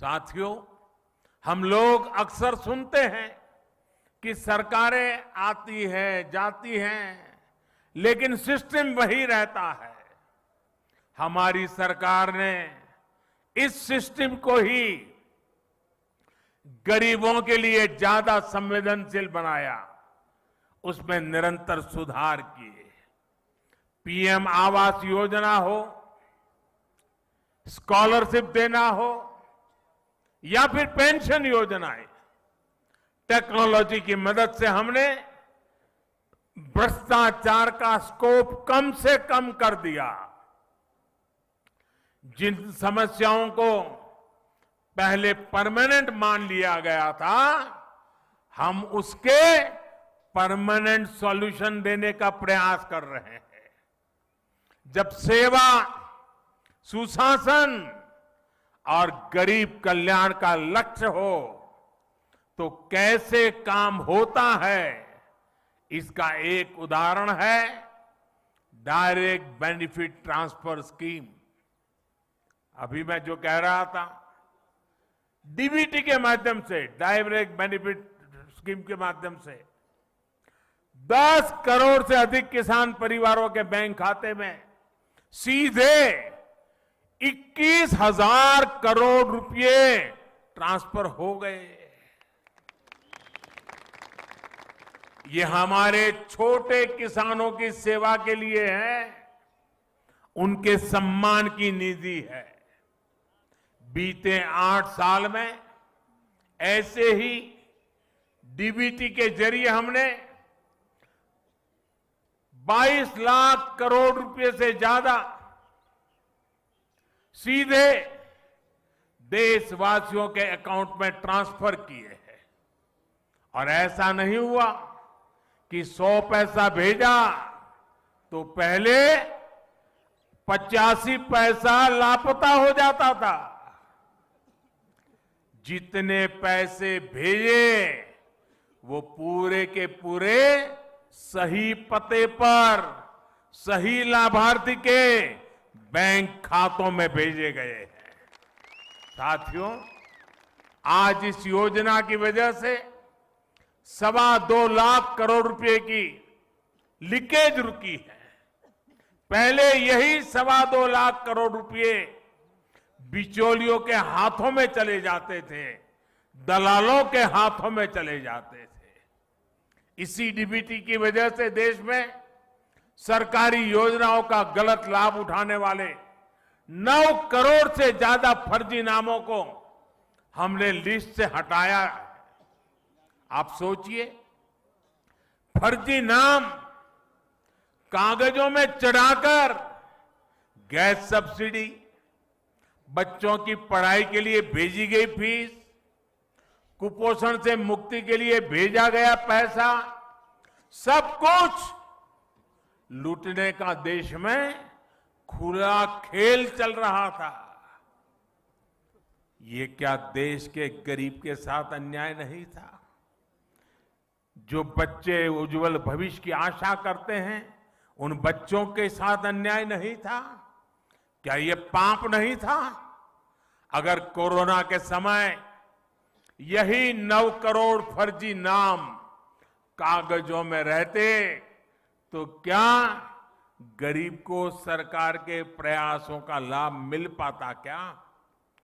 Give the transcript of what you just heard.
साथियों हम लोग अक्सर सुनते हैं कि सरकारें आती हैं जाती हैं लेकिन सिस्टम वही रहता है हमारी सरकार ने इस सिस्टम को ही गरीबों के लिए ज्यादा संवेदनशील बनाया उसमें निरंतर सुधार किए पीएम आवास योजना हो स्कॉलरशिप देना हो या फिर पेंशन योजनाएं टेक्नोलॉजी की मदद से हमने भ्रष्टाचार का स्कोप कम से कम कर दिया जिन समस्याओं को पहले परमानेंट मान लिया गया था हम उसके परमानेंट सॉल्यूशन देने का प्रयास कर रहे हैं जब सेवा सुशासन और गरीब कल्याण का लक्ष्य हो तो कैसे काम होता है इसका एक उदाहरण है डायरेक्ट बेनिफिट ट्रांसफर स्कीम अभी मैं जो कह रहा था डीबीटी के माध्यम से डायरेक्ट बेनिफिट स्कीम के माध्यम से 10 करोड़ से अधिक किसान परिवारों के बैंक खाते में सीधे इक्कीस हजार करोड़ रुपए ट्रांसफर हो गए ये हमारे छोटे किसानों की सेवा के लिए है उनके सम्मान की निधि है बीते आठ साल में ऐसे ही डीबीटी के जरिए हमने 22 लाख करोड़ रुपए से ज्यादा सीधे देशवासियों के अकाउंट में ट्रांसफर किए हैं और ऐसा नहीं हुआ कि सौ पैसा भेजा तो पहले पचासी पैसा लापता हो जाता था जितने पैसे भेजे वो पूरे के पूरे सही पते पर सही लाभार्थी के बैंक खातों में भेजे गए हैं साथियों आज इस योजना की वजह से सवा दो लाख करोड़ रुपए की लीकेज रुकी है पहले यही सवा दो लाख करोड़ रुपए बिचौलियों के हाथों में चले जाते थे दलालों के हाथों में चले जाते थे इसी डीबीटी की वजह से देश में सरकारी योजनाओं का गलत लाभ उठाने वाले 9 करोड़ से ज्यादा फर्जी नामों को हमने लिस्ट से हटाया आप सोचिए फर्जी नाम कागजों में चढ़ाकर गैस सब्सिडी बच्चों की पढ़ाई के लिए भेजी गई फीस कुपोषण से मुक्ति के लिए भेजा गया पैसा सब कुछ लूटने का देश में खुला खेल चल रहा था ये क्या देश के गरीब के साथ अन्याय नहीं था जो बच्चे उज्जवल भविष्य की आशा करते हैं उन बच्चों के साथ अन्याय नहीं था क्या ये पाप नहीं था अगर कोरोना के समय यही नौ करोड़ फर्जी नाम कागजों में रहते तो क्या गरीब को सरकार के प्रयासों का लाभ मिल पाता क्या